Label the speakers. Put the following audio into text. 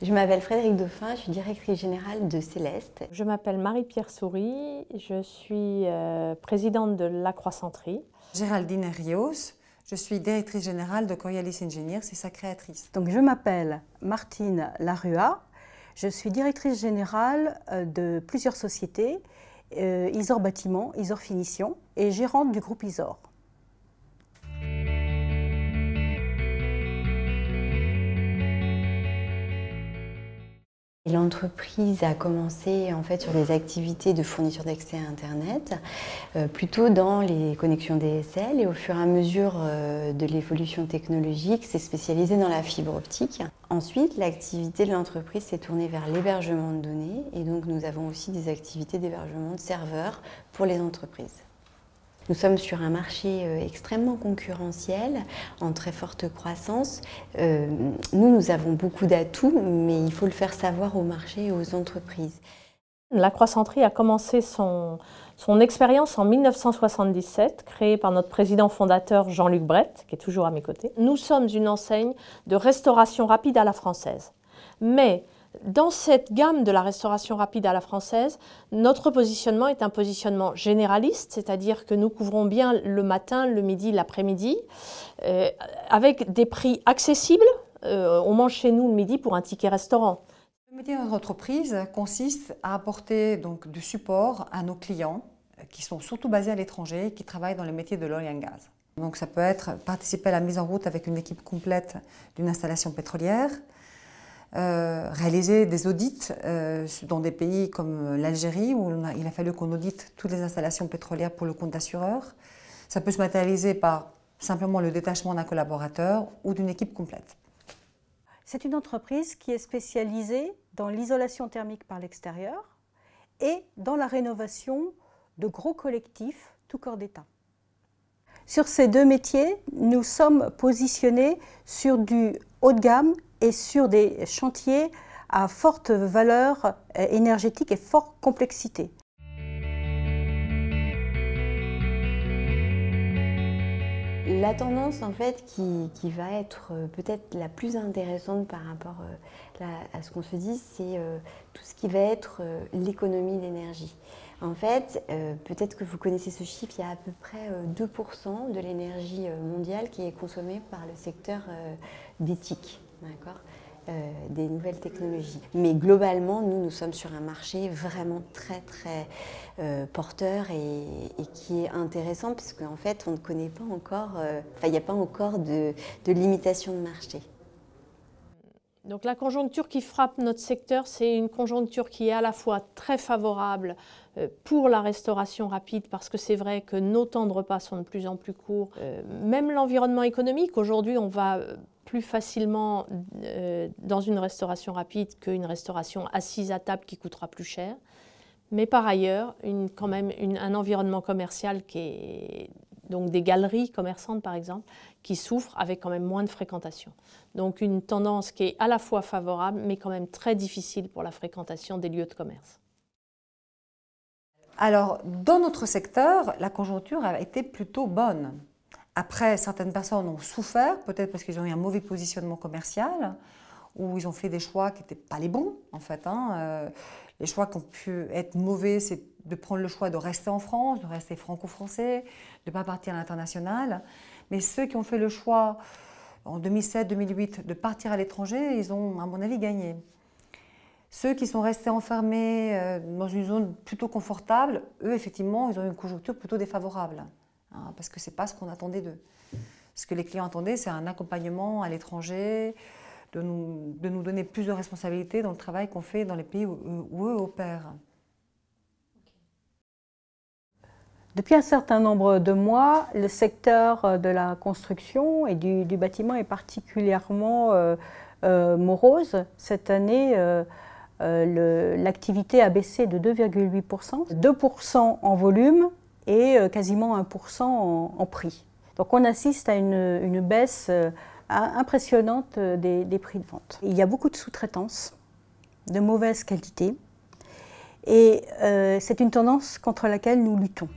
Speaker 1: Je m'appelle Frédéric
Speaker 2: Dauphin, je suis directrice générale de Céleste. Je m'appelle Marie-Pierre Souris, je suis
Speaker 3: euh, présidente de La Croissanterie. Géraldine Rios, je suis directrice générale de Coriolis Engineers, c'est sa créatrice.
Speaker 4: Donc je m'appelle Martine Larua, je suis directrice générale euh, de plusieurs sociétés, euh, Isor Bâtiment, Isor Finition et gérante du groupe Isor.
Speaker 1: L'entreprise a commencé en fait sur des activités de fourniture d'accès à Internet, euh, plutôt dans les connexions DSL et au fur et à mesure euh, de l'évolution technologique, s'est spécialisée dans la fibre optique. Ensuite, l'activité de l'entreprise s'est tournée vers l'hébergement de données et donc nous avons aussi des activités d'hébergement de serveurs pour les entreprises. Nous sommes sur un marché euh, extrêmement concurrentiel, en très forte croissance. Euh, nous, nous avons beaucoup d'atouts, mais il faut le faire savoir
Speaker 2: au marché et aux entreprises. La Croissanterie a commencé son, son expérience en 1977, créée par notre président fondateur Jean-Luc Brett, qui est toujours à mes côtés. Nous sommes une enseigne de restauration rapide à la française. Mais dans cette gamme de la restauration rapide à la française, notre positionnement est un positionnement généraliste, c'est-à-dire que nous couvrons bien le matin, le midi, l'après-midi, euh, avec des prix accessibles. Euh, on mange chez nous le midi pour un ticket restaurant. Le métier
Speaker 3: de notre entreprise consiste à apporter donc du support à nos clients euh, qui sont surtout basés à l'étranger et qui travaillent dans le métier de l'oil et gaz. Donc ça peut être participer à la mise en route avec une équipe complète d'une installation pétrolière, euh, réaliser des audits euh, dans des pays comme l'Algérie, où il a fallu qu'on audite toutes les installations pétrolières pour le compte d'assureurs. Ça peut se matérialiser par simplement le détachement d'un collaborateur ou d'une équipe complète.
Speaker 4: C'est une entreprise qui est spécialisée dans l'isolation thermique par l'extérieur et dans la rénovation de gros collectifs, tout corps d'État. Sur ces deux métiers, nous sommes positionnés sur du haut de gamme et sur des chantiers à forte valeur euh, énergétique et forte complexité.
Speaker 1: La tendance en fait qui, va être euh, peut-être la plus intéressante par rapport euh, à ce qu'on se dit, c'est tout ce qui va être l'économie d'énergie. En fait, peut-être que vous connaissez ce chiffre, il y a à peu près 2% de l'énergie mondiale qui est consommée par le secteur
Speaker 4: d'éthique.
Speaker 1: D'accord euh, des nouvelles technologies. Mais globalement, nous, nous sommes sur un marché vraiment très, très euh, porteur et, qui est intéressant parce qu'en fait, on ne connaît pas encore, euh, enfin, il n'y a pas encore de, de, limitation de marché.
Speaker 2: Donc la conjoncture qui frappe notre secteur, c'est une conjoncture qui est à la fois très favorable pour la restauration rapide, parce que c'est vrai que nos temps de repas sont de plus en plus courts. Même l'environnement économique, aujourd'hui, on va plus facilement euh, dans une restauration rapide qu'une restauration assise à table qui coûtera plus cher. Mais par ailleurs, une, quand même un environnement commercial qui est donc des galeries commerçantes par exemple qui souffrent avec quand même moins de fréquentation. Donc une tendance qui est à la fois favorable mais quand même très difficile pour la fréquentation des lieux de commerce.
Speaker 3: Alors, dans notre secteur, la conjoncture a été plutôt bonne. Après, certaines personnes ont souffert, peut-être parce qu'ils ont eu un mauvais positionnement commercial, ou ils ont fait des choix qui n'étaient pas les bons, en fait. Hein. Euh, les choix qui ont pu être mauvais, c'est de prendre le choix de rester en France, de rester franco-français, de ne pas partir à l'international. Mais ceux qui ont fait le choix en 2007-2008 de partir à l'étranger, ils ont, à mon avis, gagné. Ceux qui sont restés enfermés euh, dans une zone plutôt confortable, eux, effectivement, ils ont eu une conjoncture plutôt défavorable. Hein, parce que ce n'est pas ce qu'on attendait d'eux. Ce que les clients attendaient, c'est un accompagnement à l'étranger, de nous, de nous, donner plus de responsabilités dans le travail qu'on fait dans les pays où, eux opèrent.
Speaker 4: Depuis un certain nombre de mois, le secteur euh, de la construction et du, bâtiment est particulièrement euh, euh, morose. Cette année, l'activité a baissé de 2,8%, 2 en volume et euh, quasiment 1% en, prix. Donc on assiste à une, baisse euh, impressionnante euh, des, prix de vente. Il y a beaucoup de sous-traitance, de mauvaise qualité, et c'est une tendance contre laquelle nous luttons.